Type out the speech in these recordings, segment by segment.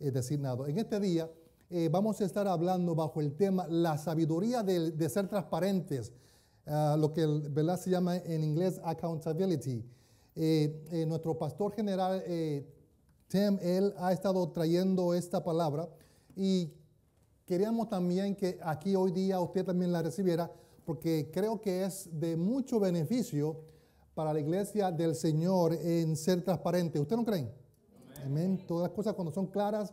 Eh, designado. En este día eh, vamos a estar hablando bajo el tema la sabiduría de, ser transparentes, eh, lo que se llama en inglés accountability. nuestro pastor general Tim, él ha estado trayendo esta palabra y queríamos también que aquí hoy día usted también la recibiera porque creo que es de mucho beneficio para la iglesia del Señor en ser transparente. ¿Usted no creen? Amén. Todas las cosas cuando son claras,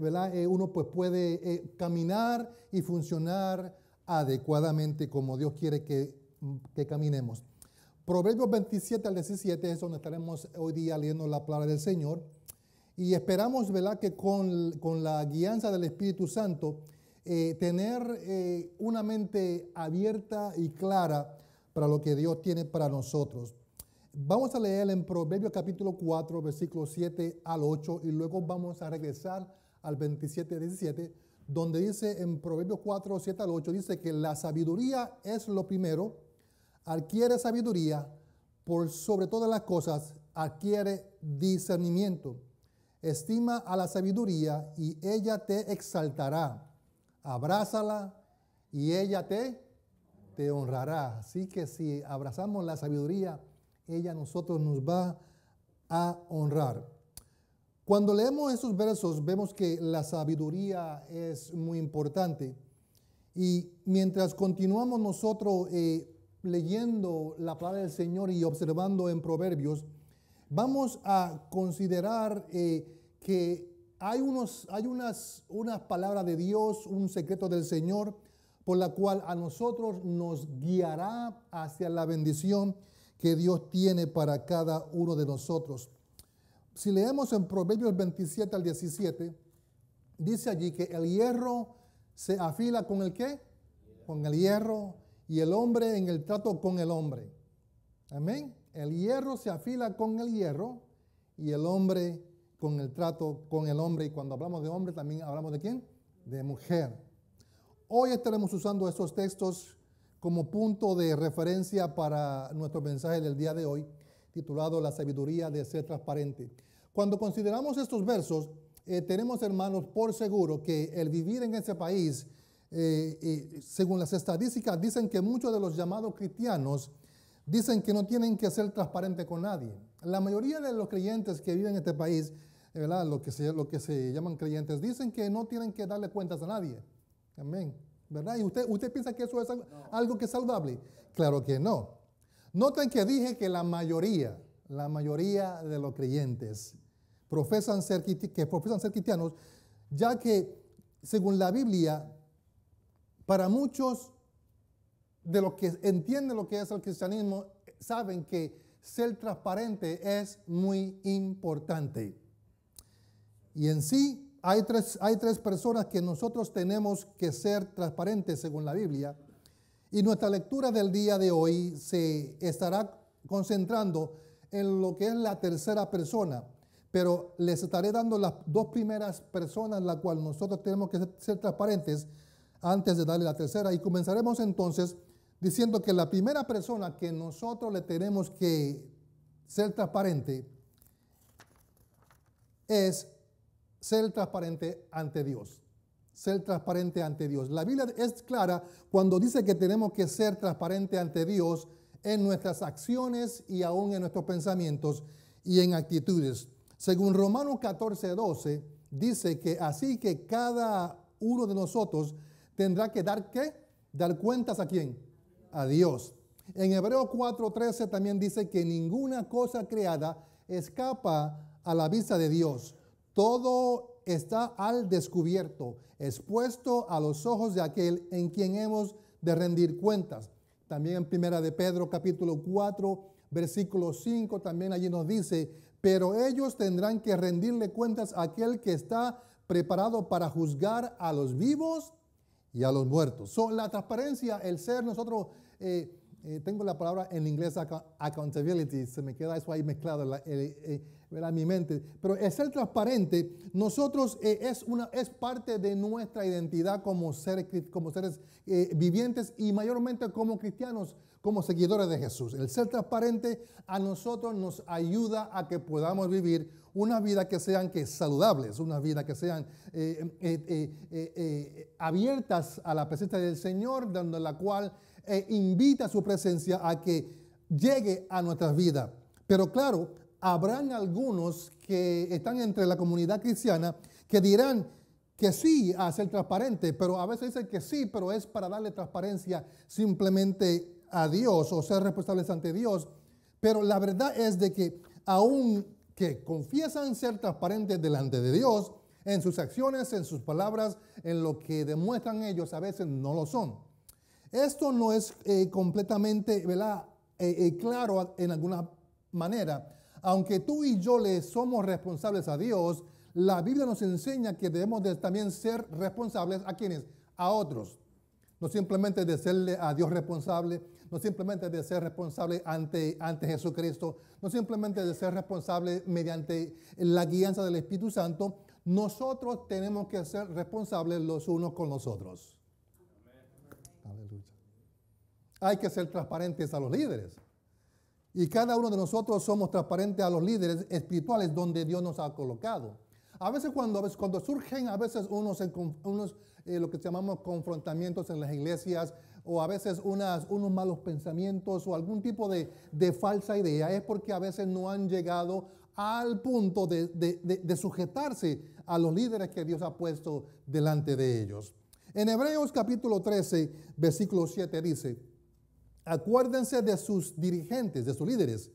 ¿verdad? Eh, uno pues puede eh, caminar y funcionar adecuadamente como Dios quiere que, mm, caminemos. Proverbios 27 al 17 es donde estaremos hoy día leyendo la palabra del Señor. Y esperamos, ¿verdad?, que con, la guianza del Espíritu Santo, eh, tener una mente abierta y clara para lo que Dios tiene para nosotros. Vamos a leer en Proverbios capítulo 4, versículos 7 al 8 y luego vamos a regresar al 27, 17, donde dice en Proverbios 4, 7 al 8, dice que la sabiduría es lo primero, adquiere sabiduría, por sobre todas las cosas adquiere discernimiento. Estima a la sabiduría y ella te exaltará. Abrázala y ella te, te honrará. Así que si abrazamos la sabiduría, ella a nosotros nos va a honrar. Cuando leemos esos versos vemos que la sabiduría es muy importante. Y mientras continuamos nosotros eh, leyendo la palabra del Señor y observando en Proverbios, vamos a considerar eh, que hay, unos, hay unas, unas palabras de Dios, un secreto del Señor, por la cual a nosotros nos guiará hacia la bendición que Dios tiene para cada uno de nosotros. Si leemos en Proverbios 27 al 17, dice allí que el hierro se afila con el qué? Con el hierro y el hombre en el trato con el hombre. Amén. El hierro se afila con el hierro y el hombre con el trato con el hombre. Y cuando hablamos de hombre también hablamos de quién? De mujer. Hoy estaremos usando estos textos como punto de referencia para nuestro mensaje del día de hoy, titulado La sabiduría de ser transparente. Cuando consideramos estos versos, eh, tenemos hermanos por seguro que el vivir en ese país, eh, eh, según las estadísticas, dicen que muchos de los llamados cristianos dicen que no tienen que ser transparentes con nadie. La mayoría de los creyentes que viven en este país, ¿verdad? Lo, que se, lo que se llaman creyentes, dicen que no tienen que darle cuentas a nadie. Amén. ¿Verdad? ¿Y usted, piensa que eso es algo, que es saludable? Claro que no. Noten que dije que la mayoría, la mayoría de los creyentes profesan ser, que profesan ser cristianos, ya que según la Biblia, para muchos de los que entienden lo que es el cristianismo, saben que ser transparente es muy importante. Y en sí, hay tres, hay tres personas que nosotros tenemos que ser transparentes según la Biblia. Y nuestra lectura del día de hoy se estará concentrando en lo que es la tercera persona. Pero les estaré dando las dos primeras personas, las cual nosotros tenemos que ser transparentes antes de darle la tercera. Y comenzaremos entonces diciendo que la primera persona que nosotros le tenemos que ser transparente es ser transparente ante Dios. Ser transparente ante Dios. La Biblia es clara cuando dice que tenemos que ser transparente ante Dios en nuestras acciones y aún en nuestros pensamientos y en actitudes. Según Romanos 14, 12, dice que así que cada uno de nosotros tendrá que dar qué? Dar cuentas a quién? A Dios. En Hebreos 4:13 también dice que ninguna cosa creada escapa a la vista de Dios. Todo está al descubierto, expuesto a los ojos de aquel en quien hemos de rendir cuentas. También en Primera de Pedro capítulo 4, versículo 5, también allí nos dice, pero ellos tendrán que rendirle cuentas a aquel que está preparado para juzgar a los vivos y a los muertos. So, la transparencia, el ser nosotros, eh, eh, tengo la palabra en inglés accountability, se me queda eso ahí mezclado, eh, mi mente. Pero el ser transparente, nosotros eh, es, una, es parte de nuestra identidad como, seres como seres eh, vivientes y mayormente como cristianos, como seguidores de Jesús. El ser transparente a nosotros nos ayuda a que podamos vivir una vida que sean que saludables, una vida que sean eh, abiertas a la presencia del Señor, dando la cual invita a su presencia a que llegue a nuestras vidas. Pero claro, habrán algunos que están entre la comunidad cristiana que dirán que sí a ser transparente, pero a veces dicen que sí, pero es para darle transparencia simplemente a Dios o ser responsables ante Dios. Pero la verdad es de que aun que confiesan ser transparentes delante de Dios, en sus acciones, en sus palabras, en lo que demuestran ellos, a veces no lo son. Esto no es eh, completamente eh, eh, claro en alguna manera, aunque tú y yo le somos responsables a Dios, la Biblia nos enseña que debemos también ser responsables a quienes, a otros. No simplemente de serle a Dios responsable, no simplemente de ser responsable ante, ante Jesucristo, no simplemente de ser responsable mediante la guianza del Espíritu Santo, nosotros tenemos que ser responsables los unos con los otros. Hay que ser transparentes a los líderes. Y cada uno de nosotros somos transparentes a los líderes espirituales donde Dios nos ha colocado. A veces cuando, cuando surgen a veces unos, unos eh, lo que llamamos confrontamientos en las iglesias o a veces unas, unos malos pensamientos o algún tipo de, falsa idea, es porque a veces no han llegado al punto de, de sujetarse a los líderes que Dios ha puesto delante de ellos. En Hebreos capítulo 13, versículo 7 dice, Acuérdense de sus dirigentes, de sus líderes,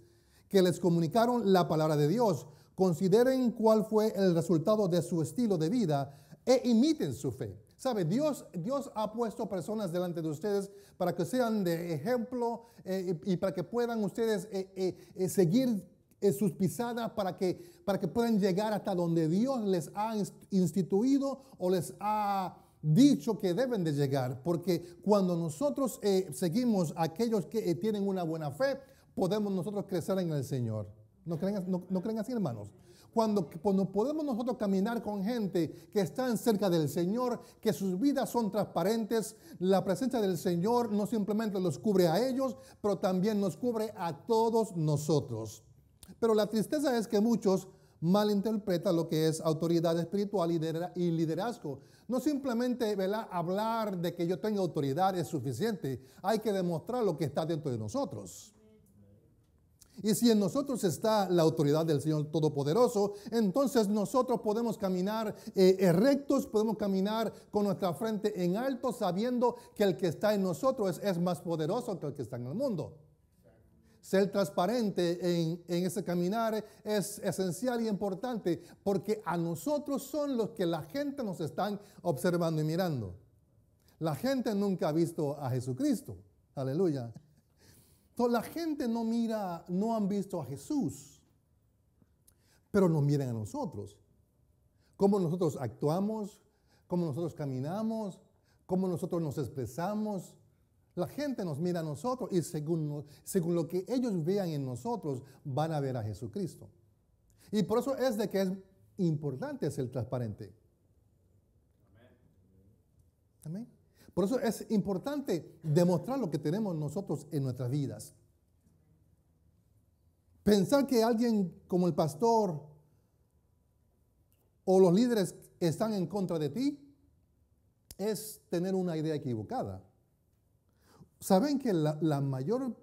que les comunicaron la palabra de Dios. Consideren cuál fue el resultado de su estilo de vida e imiten su fe. ¿Sabe? Dios, Dios ha puesto personas delante de ustedes para que sean de ejemplo eh, y, para que puedan ustedes eh, eh, seguir sus pisadas para que, para que puedan llegar hasta donde Dios les ha instituido o les ha dicho que deben de llegar, porque cuando nosotros eh, seguimos a aquellos que eh, tienen una buena fe, podemos nosotros crecer en el Señor. ¿No creen, no, así, hermanos? Cuando, cuando, podemos nosotros caminar con gente que están cerca del Señor, que sus vidas son transparentes, la presencia del Señor no simplemente los cubre a ellos, pero también nos cubre a todos nosotros. Pero la tristeza es que muchos malinterpretan lo que es autoridad espiritual y liderazgo. No simplemente hablar de que yo tengo autoridad es suficiente. Hay que demostrar lo que está dentro de nosotros. Y si en nosotros está la autoridad del Señor Todopoderoso, entonces nosotros podemos caminar erectos, eh, podemos caminar con nuestra frente en alto, sabiendo que el que está en nosotros es más poderoso que el que está en el mundo. Ser transparente en, ese caminar es esencial y importante porque a nosotros son los que la gente nos están observando y mirando. La gente nunca ha visto a Jesucristo. Aleluya. la gente no mira, no han visto a Jesús, pero nos miran a nosotros. Cómo nosotros actuamos, cómo nosotros caminamos, cómo nosotros nos expresamos, la gente nos mira a nosotros y según, según lo que ellos vean en nosotros, van a ver a Jesucristo. Y por eso es de que es importante ser transparente. Amén. Por eso es importante demostrar lo que tenemos nosotros en nuestras vidas. Pensar que alguien como el pastor o los líderes están en contra de ti es tener una idea equivocada. Saben que la, mayor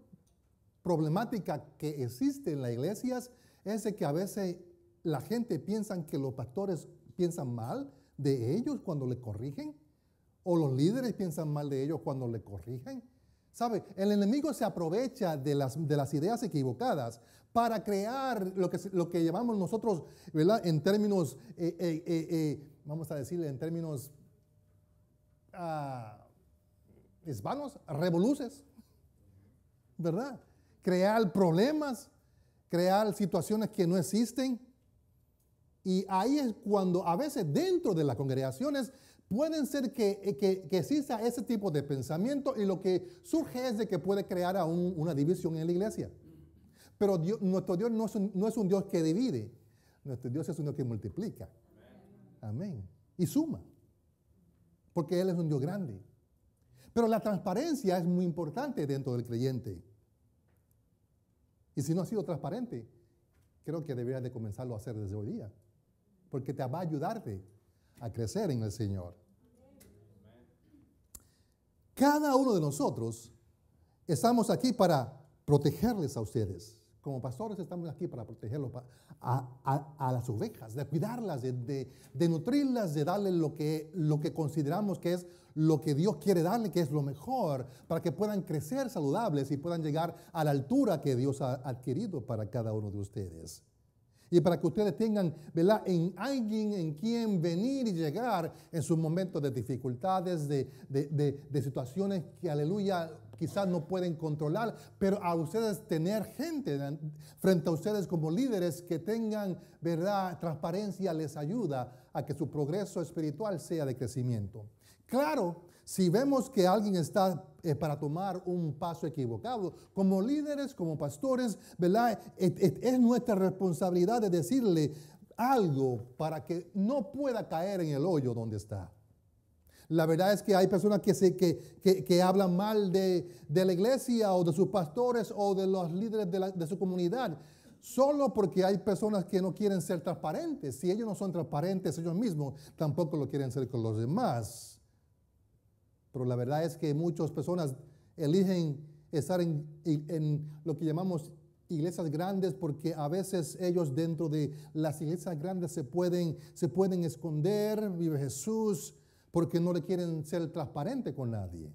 problemática que existe en las iglesias es que a veces la gente piensa que los pastores piensan mal de ellos cuando le corrigen, o los líderes piensan mal de ellos cuando le corrigen. ¿Sabe? El enemigo se aprovecha de las, ideas equivocadas para crear lo que, lo que llamamos nosotros, ¿verdad? En términos, eh, eh, eh, vamos a decirle, en términos ah, es vanos, revoluces, ¿verdad? Crear problemas, crear situaciones que no existen. Y ahí es cuando a veces dentro de las congregaciones pueden ser que, eh, exista ese tipo de pensamiento y lo que surge es de que puede crear aún una división en la iglesia. Pero nuestro Dios no es, un, Dios que divide, nuestro Dios es un Dios que multiplica. Amén. Amén. Y suma, porque Él es un Dios grande. Pero la transparencia es muy importante dentro del creyente. Y si no ha sido transparente, creo que deberías de comenzarlo a hacer desde hoy día. Porque te va a ayudarte a crecer en el Señor. Cada uno de nosotros estamos aquí para protegerles a ustedes. Como pastores estamos aquí para proteger a, las ovejas, de cuidarlas, de, nutrirlas, de darles lo que, lo que consideramos que es lo que Dios quiere darle, que es lo mejor, para que puedan crecer saludables y puedan llegar a la altura que Dios ha adquirido para cada uno de ustedes. Y para que ustedes tengan, ¿verdad? En alguien en quien venir y llegar en sus momentos de dificultades, de, de situaciones que, aleluya, quizás no pueden controlar, pero a ustedes tener gente frente a ustedes como líderes que tengan verdad, transparencia, les ayuda a que su progreso espiritual sea de crecimiento. Claro, si vemos que alguien está eh, para tomar un paso equivocado, como líderes, como pastores, ¿verdad? Es, es nuestra responsabilidad de decirle algo para que no pueda caer en el hoyo donde está. La verdad es que hay personas que, que, que, hablan mal de, la iglesia o de sus pastores o de los líderes de, su comunidad solo porque hay personas que no quieren ser transparentes. Si ellos no son transparentes ellos mismos, tampoco lo quieren ser con los demás. Pero la verdad es que muchas personas eligen estar en, lo que llamamos iglesias grandes porque a veces ellos dentro de las iglesias grandes se pueden, se pueden esconder, vive Jesús, porque no le quieren ser transparente con nadie.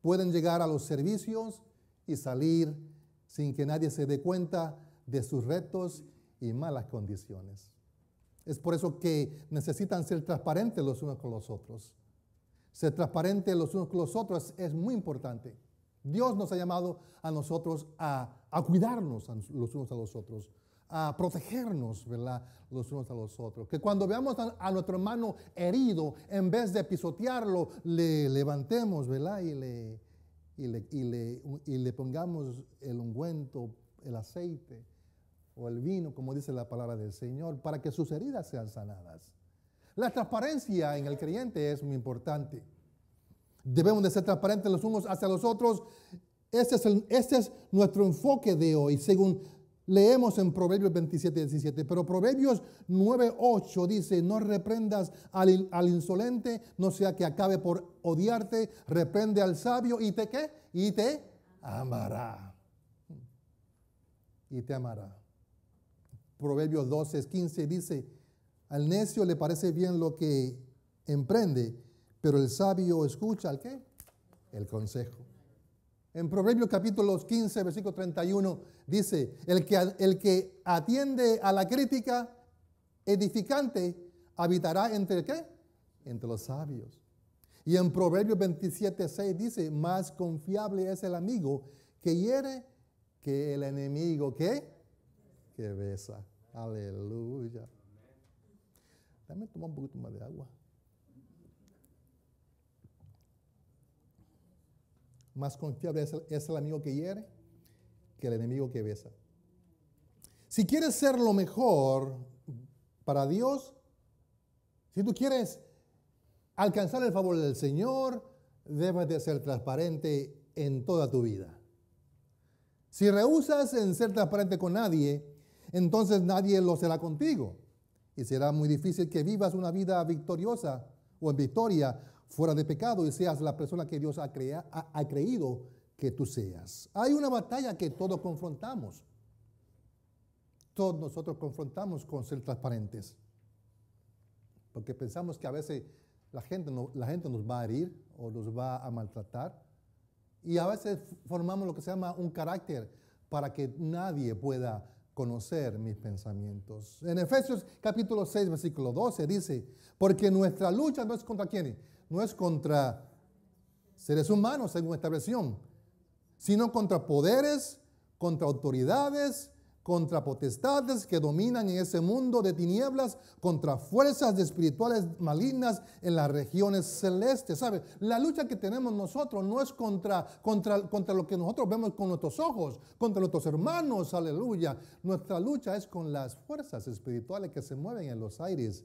Pueden llegar a los servicios y salir sin que nadie se dé cuenta de sus retos y malas condiciones. Es por eso que necesitan ser transparentes los unos con los otros. Ser transparentes los unos con los otros es muy importante. Dios nos ha llamado a nosotros a, a cuidarnos los unos a los otros, a protegernos, ¿verdad? Los unos a los otros. Que cuando veamos a, nuestro hermano herido, en vez de pisotearlo, le levantemos, ¿verdad? Y le, y le, pongamos el ungüento, el aceite o el vino, como dice la palabra del Señor, para que sus heridas sean sanadas. La transparencia en el creyente es muy importante. Debemos de ser transparentes los unos hacia los otros. Este es, este es nuestro enfoque de hoy, según leemos en Proverbios 27, 17, pero Proverbios 9, 8 dice, no reprendas al, insolente, no sea que acabe por odiarte, reprende al sabio y te qué? Y te amará. Hmm. Y te amará. Proverbios 12, 15 dice, al necio le parece bien lo que emprende, pero el sabio escucha al qué? El consejo. En Proverbios capítulo 15, versículo 31 dice, el que, el que atiende a la crítica edificante habitará entre qué? Entre los sabios. Y en Proverbios 27, 6 dice, más confiable es el amigo que hiere que el enemigo que, que besa. Aleluya. Dame tomar un poquito más de agua. Más confiable es el, amigo que hiere que el enemigo que besa. Si quieres ser lo mejor para Dios, si tú quieres alcanzar el favor del Señor, debes de ser transparente en toda tu vida. Si rehusas en ser transparente con nadie, entonces nadie lo será contigo. Y será muy difícil que vivas una vida victoriosa o en victoria fuera de pecado y seas la persona que Dios ha, creído que tú seas. Hay una batalla que todos confrontamos. Todos nosotros confrontamos con ser transparentes. Porque pensamos que a veces la gente, no, la gente nos va a herir o nos va a maltratar. Y a veces formamos lo que se llama un carácter para que nadie pueda conocer mis pensamientos. En Efesios capítulo 6, versículo 12 dice, porque nuestra lucha no es contra quienes, no es contra seres humanos en esta versión, sino contra poderes, contra autoridades, contra potestades que dominan en ese mundo de tinieblas, contra fuerzas espirituales malignas en las regiones celestes. ¿Sabe? La lucha que tenemos nosotros no es contra, contra, contra lo que nosotros vemos con nuestros ojos, contra nuestros hermanos, aleluya. Nuestra lucha es con las fuerzas espirituales que se mueven en los aires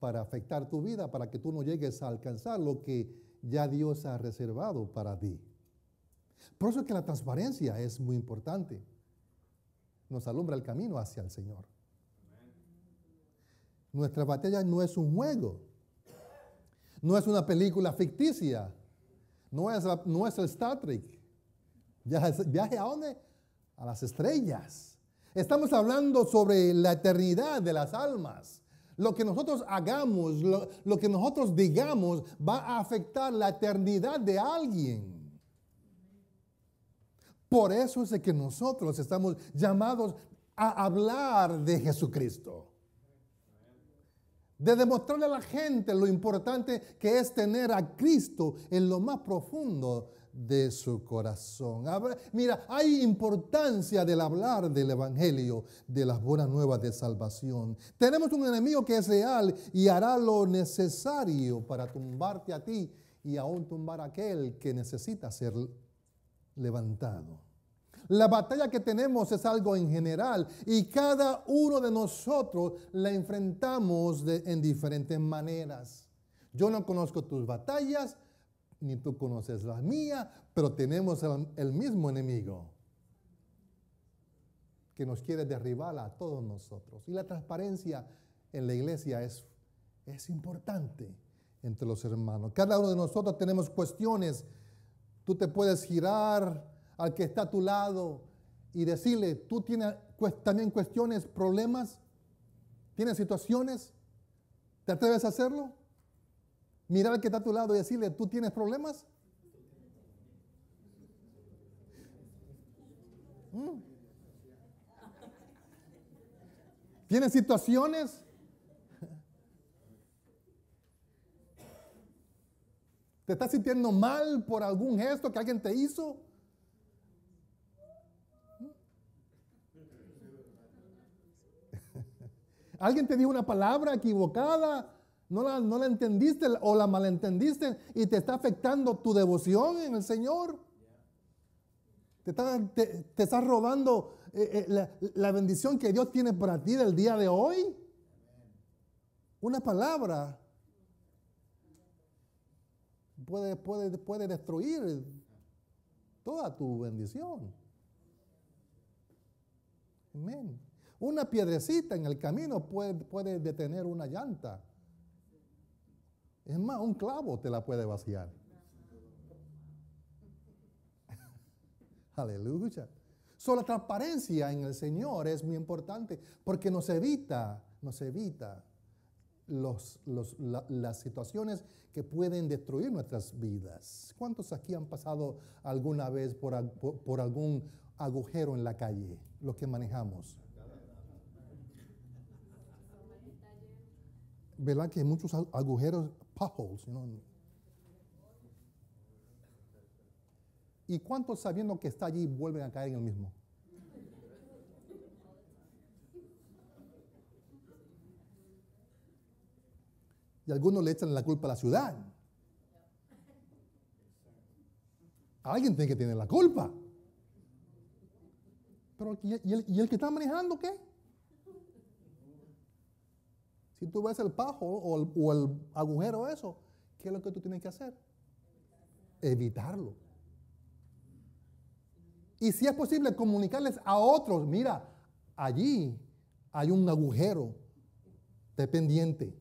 para afectar tu vida, para que tú no llegues a alcanzar lo que ya Dios ha reservado para ti. Por eso es que la transparencia es muy importante. Nos alumbra el camino hacia el Señor. Nuestra batalla no es un juego, no es una película ficticia, no es, no es el Star Trek. Viaje, viaje a dónde? A las estrellas. Estamos hablando sobre la eternidad de las almas. Lo que nosotros hagamos, lo, que nosotros digamos, va a afectar la eternidad de alguien. Por eso es que nosotros estamos llamados a hablar de Jesucristo. De demostrarle a la gente lo importante que es tener a Cristo en lo más profundo de su corazón. Mira, hay importancia del hablar del Evangelio, de las buenas nuevas de salvación. Tenemos un enemigo que es real y hará lo necesario para tumbarte a ti y aún tumbar a aquel que necesita ser levantado. La batalla que tenemos es algo en general y cada uno de nosotros la enfrentamos en diferentes maneras. Yo no conozco tus batallas, ni tú conoces la mía, pero tenemos el, mismo enemigo que nos quiere derribar a todos nosotros. Y la transparencia en la iglesia es, es importante entre los hermanos. Cada uno de nosotros tenemos cuestiones. Tú te puedes girar al que está a tu lado y decirle, tú tienes también cuestiones, problemas, tienes situaciones, ¿te atreves a hacerlo? mirar al que está a tu lado y decirle, ¿tú tienes problemas? Mm. ¿Tienes situaciones? ¿Te estás sintiendo mal por algún gesto que alguien te hizo? Mm. ¿Alguien te dijo una palabra equivocada? No la, entendiste o la malentendiste y te está afectando tu devoción en el Señor. Te, está, robando eh, eh, la, bendición que Dios tiene para ti del día de hoy. Una palabra Puede, puede, puede, destruir toda tu bendición. Una piedrecita en el camino puede, puede detener una llanta. Es más, un clavo te la puede vaciar. Aleluya. Solo la transparencia en el Señor es muy importante porque nos evita, nos evita las situaciones que pueden destruir nuestras vidas. ¿Cuántos aquí han pasado alguna vez por, por algún agujero en la calle, los que manejamos? ¿Verdad que hay muchos agujeros ¿Y cuántos sabiendo que está allí vuelven a caer en el mismo? Y algunos le echan la culpa a la ciudad. Alguien tiene que tener la culpa. Pero, el, y el que está manejando qué? Si tú ves el pajo o el, o agujero, eso, ¿qué es lo que tú tienes que hacer? Evitarlo. Y si es posible, comunicarles a otros, mira, allí hay un agujero dependiente.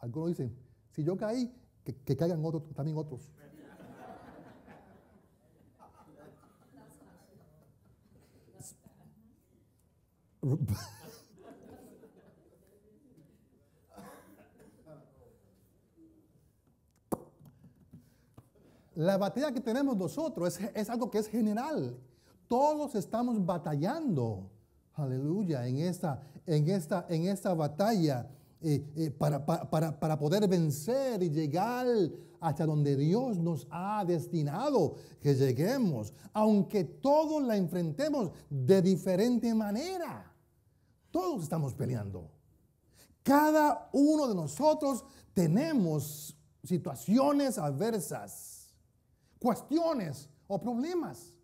Algunos dicen, si yo caí, que, que caigan otros, también otros. La batalla que tenemos nosotros es, algo que es general. Todos estamos batallando, aleluya, en esta, en esta, en esta batalla eh, eh, para, para poder vencer y llegar hasta donde Dios nos ha destinado que lleguemos, aunque todos la enfrentemos de diferente manera. Todos estamos peleando. Cada uno de nosotros tenemos situaciones adversas cuestiones o problemas.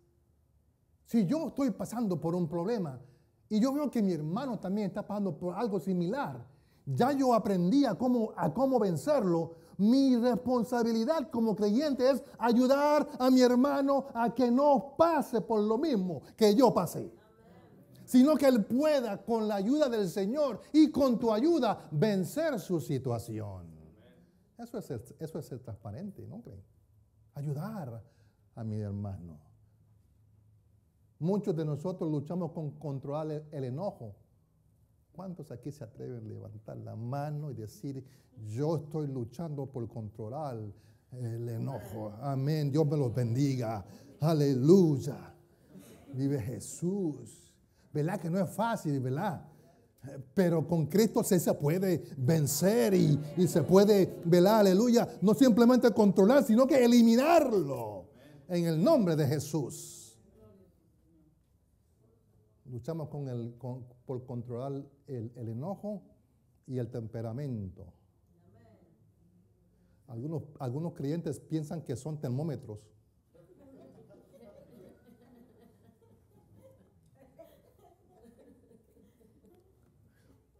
Si yo estoy pasando por un problema y yo veo que mi hermano también está pasando por algo similar, ya yo aprendí a cómo, a cómo vencerlo. Mi responsabilidad como creyente es ayudar a mi hermano a que no pase por lo mismo que yo pasé sino que Él pueda, con la ayuda del Señor y con tu ayuda, vencer su situación. Eso es, eso es ser transparente, ¿no creen? ayudar a mi hermano. Muchos de nosotros luchamos con controlar el, enojo. ¿Cuántos aquí se atreven a levantar la mano y decir, yo estoy luchando por controlar el enojo? Amén, Dios me los bendiga. Aleluya. Vive Jesús. ¿Verdad que no es fácil, verdad? Pero con Cristo se puede vencer y, se puede velar, aleluya. No simplemente controlar, sino que eliminarlo en el nombre de Jesús. Luchamos con el, por controlar el, enojo y el temperamento. Algunos, algunos creyentes piensan que son termómetros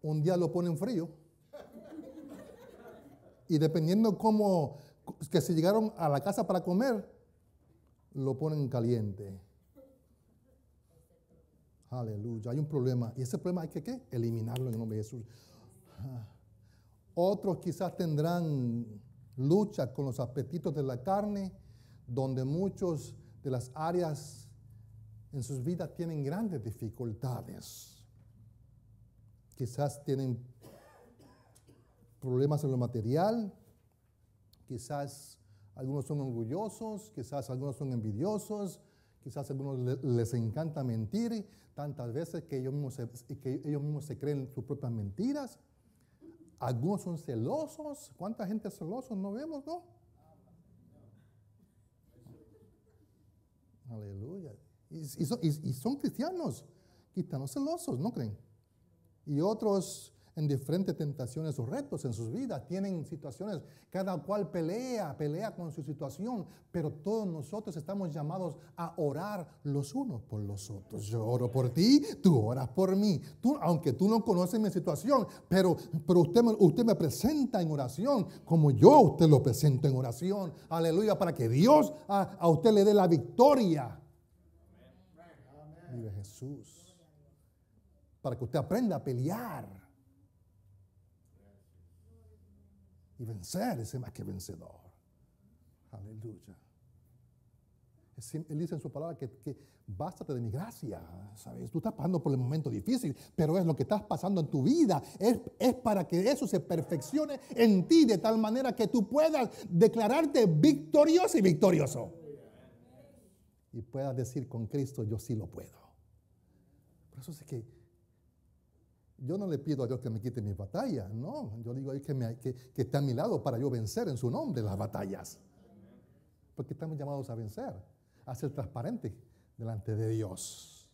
un día lo ponen frío. Y dependiendo cómo, que se llegaron a la casa para comer, lo ponen caliente. Aleluya, hay un problema. Y ese problema hay que eliminarlo en nombre de Jesús. Ah. Otros quizás tendrán lucha con los apetitos de la carne, donde muchos de las áreas en sus vidas tienen grandes dificultades quizás tienen problemas en lo material, quizás algunos son orgullosos, quizás algunos son envidiosos, quizás algunos les encanta mentir tantas veces que ellos mismos se, ellos creen sus propias mentiras. Algunos son celosos. ¿Cuánta gente celosa no vemos, no? Aleluya. Y, son, y, y son cristianos, celosos, ¿no creen? y otros en diferentes tentaciones o retos en sus vidas, tienen situaciones, cada cual pelea, pelea con su situación, pero todos nosotros estamos llamados a orar los unos por los otros. Yo oro por ti, tú oras por mí. Tú, aunque tú no conoces mi situación, pero, pero usted, me, usted me presenta en oración como yo usted lo presento en oración. Aleluya, para que Dios a, a usted le dé la victoria. Vive Jesús para que usted aprenda a pelear y vencer ese más que vencedor. Aleluya. Él dice en su palabra que, que, bástate de mi gracia, ¿sabes? Tú estás pasando por el momento difícil, pero es lo que estás pasando en tu vida. Es, es para que eso se perfeccione en ti de tal manera que tú puedas declararte victorioso y victorioso. Y puedas decir con Cristo, yo sí lo puedo. Por eso es que yo no le pido a Dios que me quite mis batallas, no. Yo digo a Dios que, que, que esté a mi lado para yo vencer en su nombre las batallas. Porque estamos llamados a vencer, a ser transparentes delante de Dios.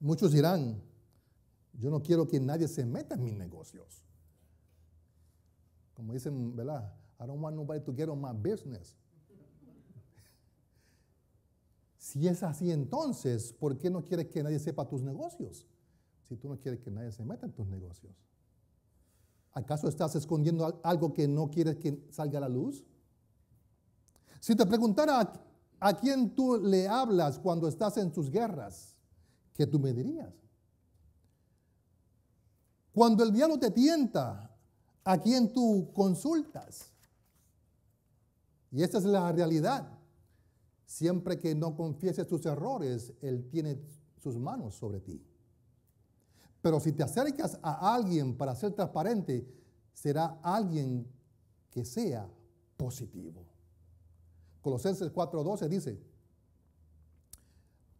Muchos dirán, yo no quiero que nadie se meta en mis negocios. Como dicen, ¿verdad? I don't want nobody to get on my business. Si es así entonces, ¿por qué no quieres que nadie sepa tus negocios? Si tú no quieres que nadie se meta en tus negocios. ¿Acaso estás escondiendo algo que no quieres que salga a la luz? Si te preguntara a quién tú le hablas cuando estás en tus guerras, ¿qué tú me dirías? Cuando el diablo te tienta, ¿a quién tú consultas? Y esta es la realidad. Siempre que no confieses tus errores, Él tiene sus manos sobre ti. Pero si te acercas a alguien para ser transparente, será alguien que sea positivo. Colosenses 4:12 dice,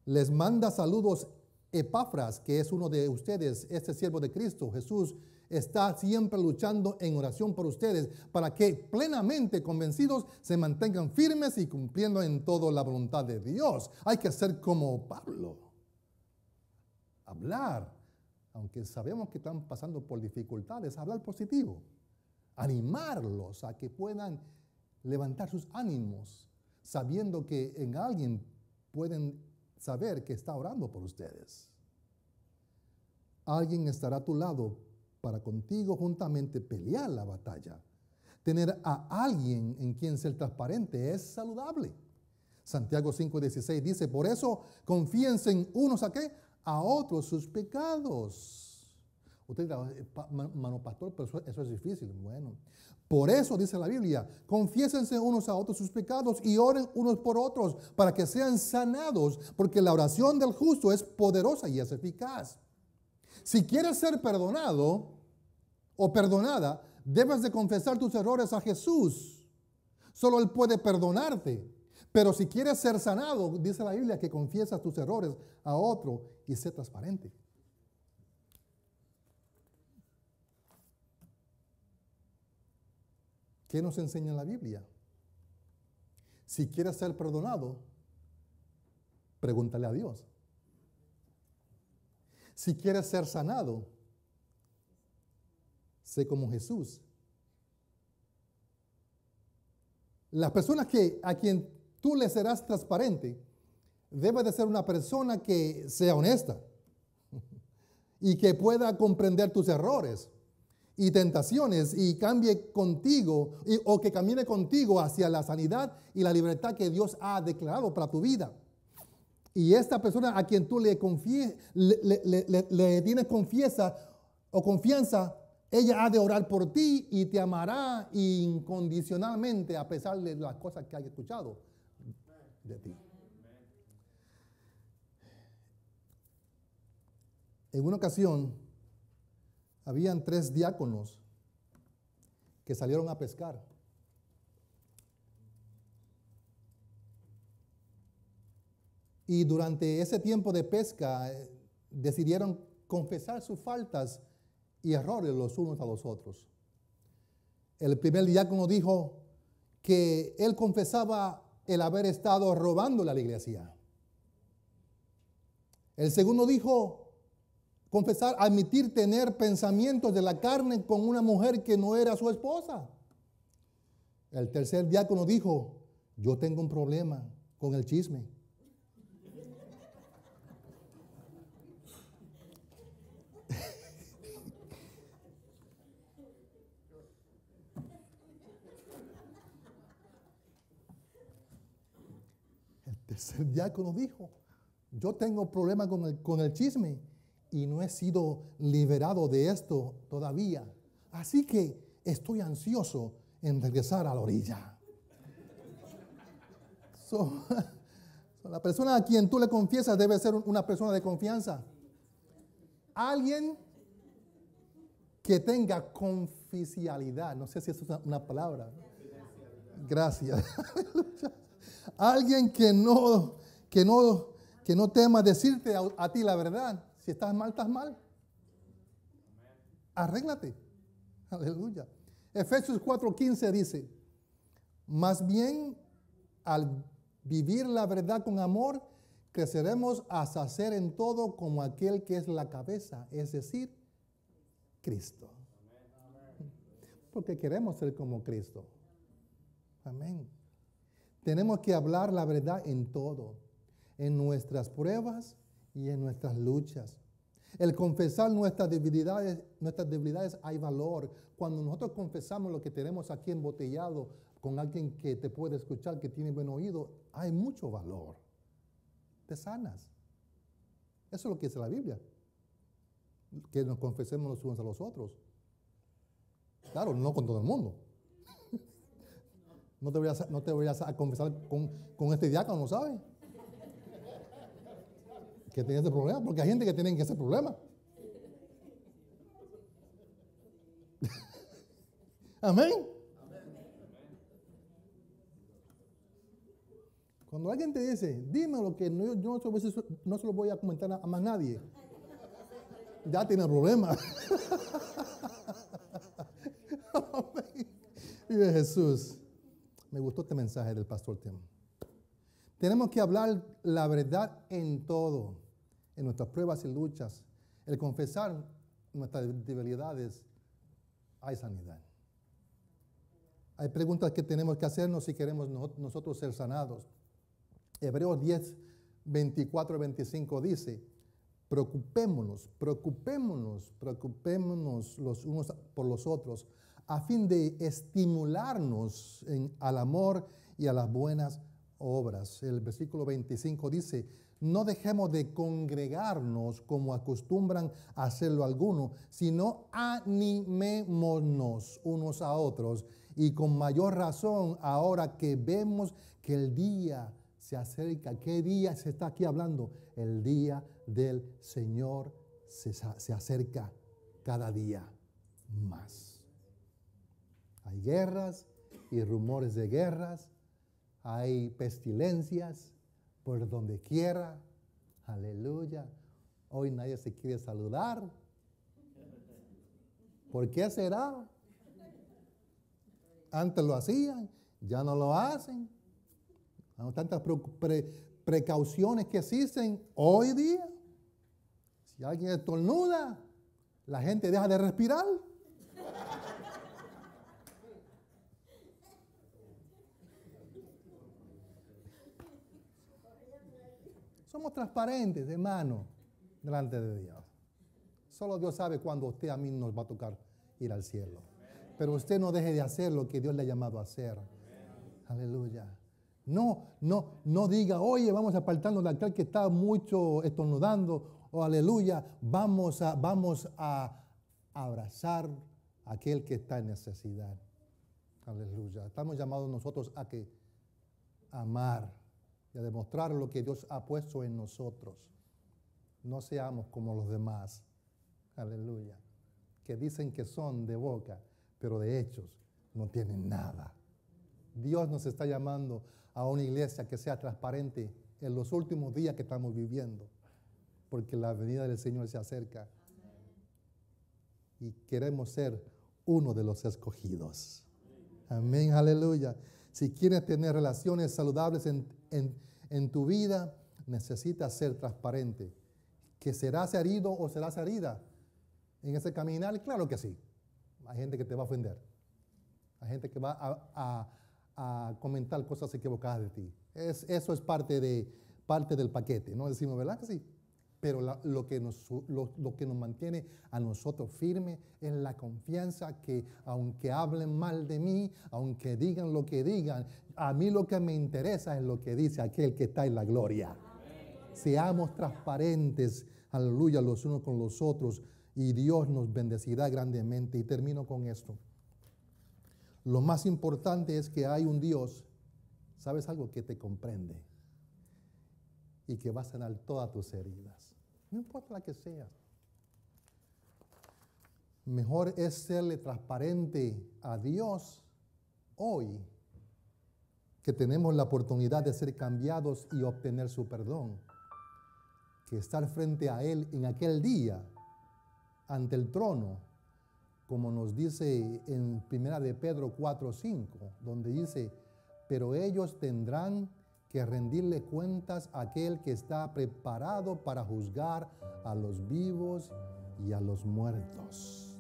les manda saludos Epafras, que es uno de ustedes, este siervo de Cristo, Jesús, está siempre luchando en oración por ustedes para que plenamente convencidos se mantengan firmes y cumpliendo en todo la voluntad de Dios. Hay que ser como Pablo, hablar, aunque sabemos que están pasando por dificultades, hablar positivo, animarlos a que puedan levantar sus ánimos, sabiendo que en alguien pueden saber que está orando por ustedes. Alguien estará a tu lado para contigo juntamente pelear la batalla. Tener a alguien en quien ser transparente es saludable. Santiago 5:16 dice, por eso confíense en unos a qué? A otros sus pecados Usted dirá, eh, mano pastor, pero eso, es difícil. Bueno, por eso dice la Biblia, confiésense unos a otros sus pecados y oren unos por otros para que sean sanados, porque la oración del justo es poderosa y es eficaz. Si quieres ser perdonado o perdonada, debes de confesar tus errores a Jesús. Solo Él puede perdonarte. Pero si quieres ser sanado, dice la Biblia que confiesas tus errores a otro y sé transparente. ¿Qué nos enseña la Biblia? Si quieres ser perdonado, pregúntale a Dios. Si quieres ser sanado, sé como Jesús. Las personas que a quien tú le serás transparente, debe de ser una persona que sea honesta y que pueda comprender tus errores y tentaciones y cambie contigo o que camine contigo hacia la sanidad y la libertad que Dios ha declarado para tu vida. Y esta persona a quien tú le, confie, le, tienes confianza o confianza, ella ha de orar por ti y te amará incondicionalmente a pesar de las cosas que haya escuchado de ti. En una ocasión, habían tres diáconos que salieron a pescar. Y durante ese tiempo de pesca eh, decidieron confesar sus faltas y errores los unos a los otros. El primer diácono dijo que él confesaba el haber estado robando la iglesia. El segundo dijo confesar, admitir tener pensamientos de la carne con una mujer que no era su esposa. El tercer diácono dijo, yo tengo un problema con el chisme. El tercer diácono dijo, yo tengo problema con el, con el chisme y no he sido liberado de esto todavía. Así que estoy ansioso en regresar a la orilla. la persona a quien tú le confiesas debe ser una persona de confianza. Alguien que tenga confidencialidad. No sé si es una palabra. Gracias. Alguien que no, que no, que no tema decirte a ti la verdad. Si estás mal, estás mal. Arréglate. Aleluya. Efesios 4:15 dice, más bien al vivir la verdad con amor, creceremos a hacer en todo como aquel que es la cabeza, es decir, Cristo. Porque queremos ser como Cristo. Amén. Tenemos que hablar la verdad en todo, en nuestras pruebas, y en nuestras luchas. El confesar nuestras debilidades, nuestras debilidades hay valor. Cuando nosotros confesamos lo que tenemos aquí embotellado con alguien que te puede escuchar, que tiene buen oído, hay mucho valor. Te sanas. Eso es lo que dice la Biblia. Que nos confesemos los unos a los otros. Claro, no con todo el mundo. No te voy a, no te voy a confesar con, con este diácono, ¿sabes? que tiene ese problema, porque hay gente que tiene ese problema. Amén. Cuando alguien te dice, dime lo que yo no se, lo, voy a comentar a más nadie, ya tiene problema. de Jesús. Me gustó este mensaje del pastor Tim. Tenemos que hablar la verdad en todo en nuestras pruebas y luchas, el confesar nuestras debilidades, hay sanidad. Hay preguntas que tenemos que hacernos si queremos nosotros ser sanados. Hebreos 10, 24 y 25 dice, preocupémonos, preocupémonos, preocupémonos los unos por los otros, a fin de estimularnos en, al amor y a las buenas obras. El versículo 25 dice, no dejemos de congregarnos como acostumbran a hacerlo algunos, sino animémonos unos a otros y con mayor razón ahora que vemos que el día se acerca. ¿Qué día se está aquí hablando? El día del Señor se, se acerca cada día más. Hay guerras y rumores de guerras, hay pestilencias, por donde quiera. Aleluya. Hoy nadie se quiere saludar. ¿Por qué será? Antes lo hacían, ya no lo hacen. Hay tantas precauciones que existen hoy día. Si alguien estornuda, la gente deja de respirar. Somos transparentes, hermano, delante de Dios. Solo Dios sabe cuándo usted a mí nos va a tocar ir al cielo. Pero usted no deje de hacer lo que Dios le ha llamado a hacer. Aleluya. No, no, no diga, oye, vamos a apartando de aquel que está mucho estornudando, o oh, aleluya, vamos a, vamos a abrazar a aquel que está en necesidad. Aleluya. Estamos llamados nosotros a que amar y a demostrar lo que Dios ha puesto en nosotros. No seamos como los demás, aleluya, que dicen que son de boca, pero de hechos no tienen nada. Dios nos está llamando a una iglesia que sea transparente en los últimos días que estamos viviendo, porque la venida del Señor se acerca y queremos ser uno de los escogidos. Amén, aleluya. Si quieres tener relaciones saludables en, tu vida, necesitas ser transparente. ¿Que serás herido o serás herida en ese caminar? Claro que sí. Hay gente que te va a ofender. Hay gente que va a, comentar cosas equivocadas de ti. Es, eso es parte, de, parte del paquete, ¿no? Decimos, ¿verdad que sí? Pero lo, que nos, lo, que nos mantiene a nosotros firmes es la confianza que aunque hablen mal de mí, aunque digan lo que digan, a mí lo que me interesa es lo que dice aquel que está en la gloria. Seamos transparentes, aleluya, los unos con los otros y Dios nos bendecirá grandemente. Y termino con esto. Lo más importante es que hay un Dios, ¿sabes algo? Que te comprende y que va a sanar todas tus heridas. No importa la que sea. Mejor es serle transparente a Dios hoy que tenemos la oportunidad de ser cambiados y obtener su perdón, que estar frente a Él en aquel día, ante el trono, como nos dice en Primera de Pedro 4, 5, donde dice, pero ellos tendrán que rendirle cuentas a aquel que está preparado para juzgar a los vivos y a los muertos.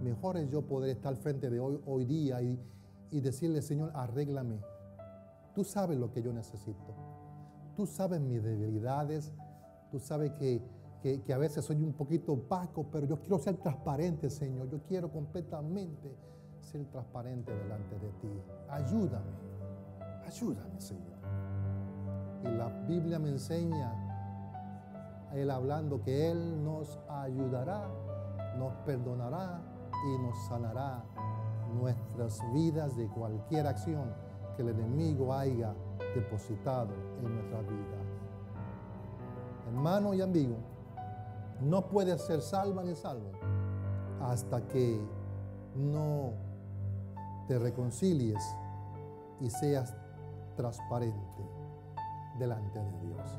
Mejor es yo poder estar frente de hoy, hoy día y, decirle, Señor, arréglame. Tú sabes lo que yo necesito. Tú sabes mis debilidades. Tú sabes que, que a veces soy un poquito opaco, pero yo quiero ser transparente, Señor. Yo quiero completamente ser transparente delante de ti. Ayúdame. Ayúdame, Señor. Y la Biblia me enseña, Él hablando, que Él nos ayudará, nos perdonará y nos sanará nuestras vidas de cualquier acción que el enemigo haya depositado en nuestra vida. Hermano y amigo, no puedes ser salva ni salvo hasta que no te reconcilies y seas transparente delante de Dios.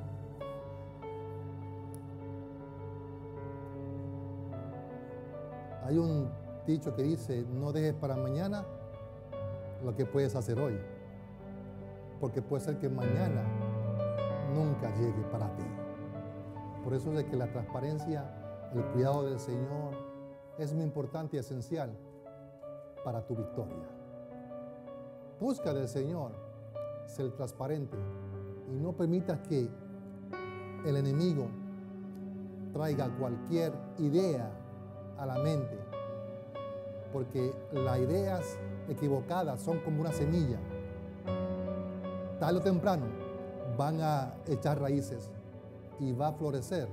Hay un dicho que dice, no dejes para mañana lo que puedes hacer hoy, porque puede ser que mañana nunca llegue para ti. Por eso es que la transparencia, el cuidado del Señor es muy importante y esencial para tu victoria. Busca del Señor, ser transparente y no permitas que el enemigo traiga cualquier idea a la mente, porque las ideas equivocadas son como una semilla. Tal o temprano van a echar raíces y va a florecer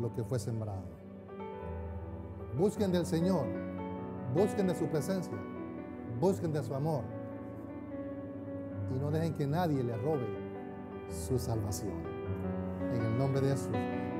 lo que fue sembrado. Busquen del Señor, busquen de su presencia, busquen de su amor y no dejen que nadie Le robe su salvación. En el nombre de Jesús.